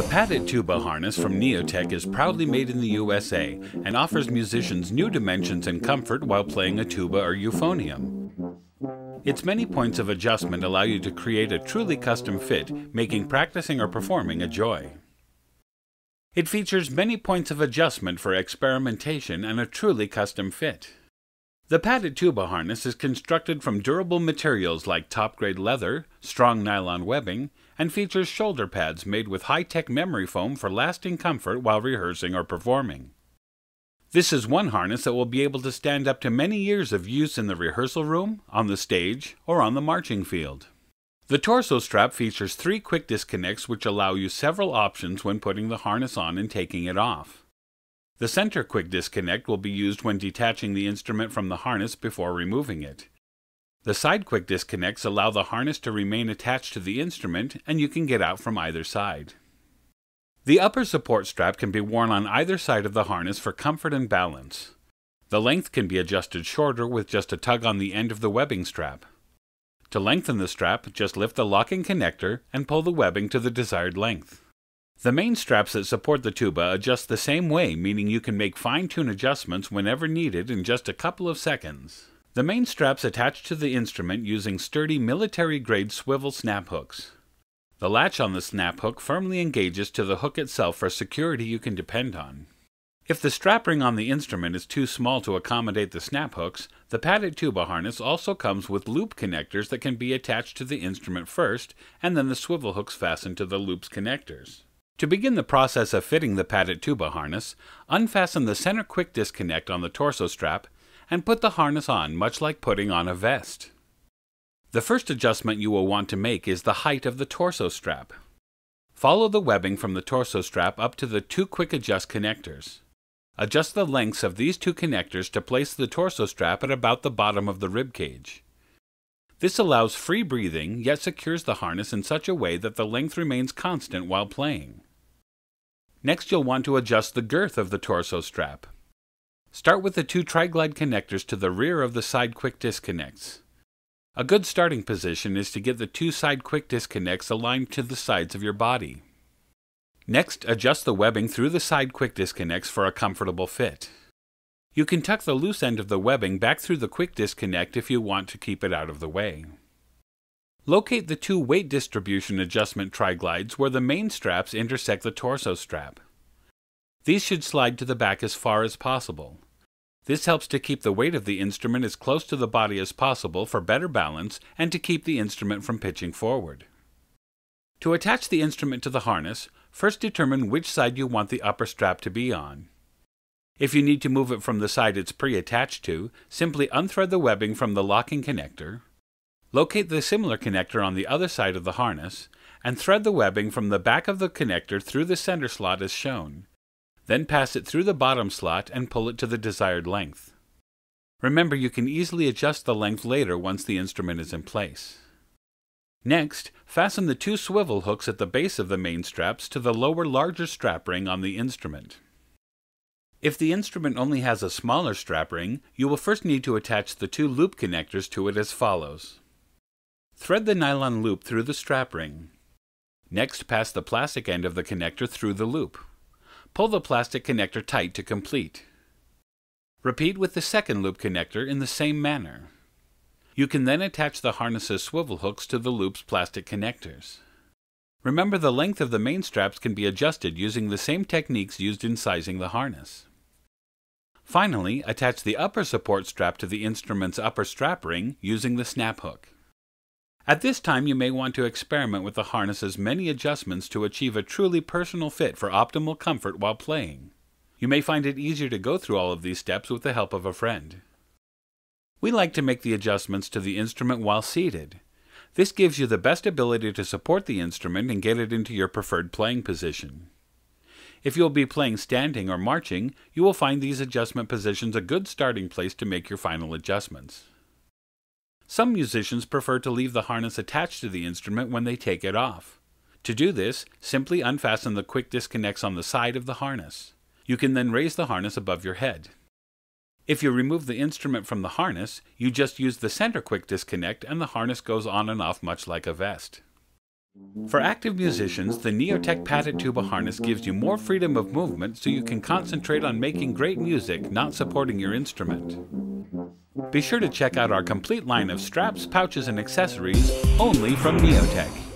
The padded tuba harness from Neotech is proudly made in the USA and offers musicians new dimensions and comfort while playing a tuba or euphonium. Its many points of adjustment allow you to create a truly custom fit, making practicing or performing a joy. It features many points of adjustment for experimentation and a truly custom fit. The padded tuba harness is constructed from durable materials like top grade leather, strong nylon webbing, and features shoulder pads made with high tech memory foam for lasting comfort while rehearsing or performing. This is one harness that will be able to stand up to many years of use in the rehearsal room, on the stage, or on the marching field. The torso strap features three quick disconnects which allow you several options when putting the harness on and taking it off. The center quick disconnect will be used when detaching the instrument from the harness before removing it. The side quick disconnects allow the harness to remain attached to the instrument and you can get out from either side. The upper support strap can be worn on either side of the harness for comfort and balance. The length can be adjusted shorter with just a tug on the end of the webbing strap. To lengthen the strap, just lift the locking connector and pull the webbing to the desired length. The main straps that support the tuba adjust the same way, meaning you can make fine-tune adjustments whenever needed in just a couple of seconds. The main straps attach to the instrument using sturdy military-grade swivel snap hooks. The latch on the snap hook firmly engages to the hook itself for security you can depend on. If the strap ring on the instrument is too small to accommodate the snap hooks, the padded tuba harness also comes with loop connectors that can be attached to the instrument first and then the swivel hooks fastened to the loops connectors. To begin the process of fitting the padded tuba harness, unfasten the center quick disconnect on the torso strap and put the harness on much like putting on a vest. The first adjustment you will want to make is the height of the torso strap. Follow the webbing from the torso strap up to the two quick adjust connectors. Adjust the lengths of these two connectors to place the torso strap at about the bottom of the rib cage. This allows free breathing yet secures the harness in such a way that the length remains constant while playing. Next you'll want to adjust the girth of the torso strap. Start with the two Triglide connectors to the rear of the side quick disconnects. A good starting position is to get the two side quick disconnects aligned to the sides of your body. Next, adjust the webbing through the side quick disconnects for a comfortable fit. You can tuck the loose end of the webbing back through the quick disconnect if you want to keep it out of the way. Locate the two weight distribution adjustment triglides where the main straps intersect the torso strap. These should slide to the back as far as possible. This helps to keep the weight of the instrument as close to the body as possible for better balance and to keep the instrument from pitching forward. To attach the instrument to the harness, first determine which side you want the upper strap to be on. If you need to move it from the side it's pre-attached to, simply unthread the webbing from the locking connector, Locate the similar connector on the other side of the harness and thread the webbing from the back of the connector through the center slot as shown. Then pass it through the bottom slot and pull it to the desired length. Remember, you can easily adjust the length later once the instrument is in place. Next, fasten the two swivel hooks at the base of the main straps to the lower larger strap ring on the instrument. If the instrument only has a smaller strap ring, you will first need to attach the two loop connectors to it as follows. Thread the nylon loop through the strap ring. Next, pass the plastic end of the connector through the loop. Pull the plastic connector tight to complete. Repeat with the second loop connector in the same manner. You can then attach the harness's swivel hooks to the loop's plastic connectors. Remember the length of the main straps can be adjusted using the same techniques used in sizing the harness. Finally, attach the upper support strap to the instrument's upper strap ring using the snap hook. At this time, you may want to experiment with the harness's many adjustments to achieve a truly personal fit for optimal comfort while playing. You may find it easier to go through all of these steps with the help of a friend. We like to make the adjustments to the instrument while seated. This gives you the best ability to support the instrument and get it into your preferred playing position. If you'll be playing standing or marching, you will find these adjustment positions a good starting place to make your final adjustments. Some musicians prefer to leave the harness attached to the instrument when they take it off. To do this, simply unfasten the quick disconnects on the side of the harness. You can then raise the harness above your head. If you remove the instrument from the harness, you just use the center quick disconnect and the harness goes on and off much like a vest. For active musicians, the Neotech Tuba harness gives you more freedom of movement so you can concentrate on making great music, not supporting your instrument. Be sure to check out our complete line of straps, pouches, and accessories only from Neotech.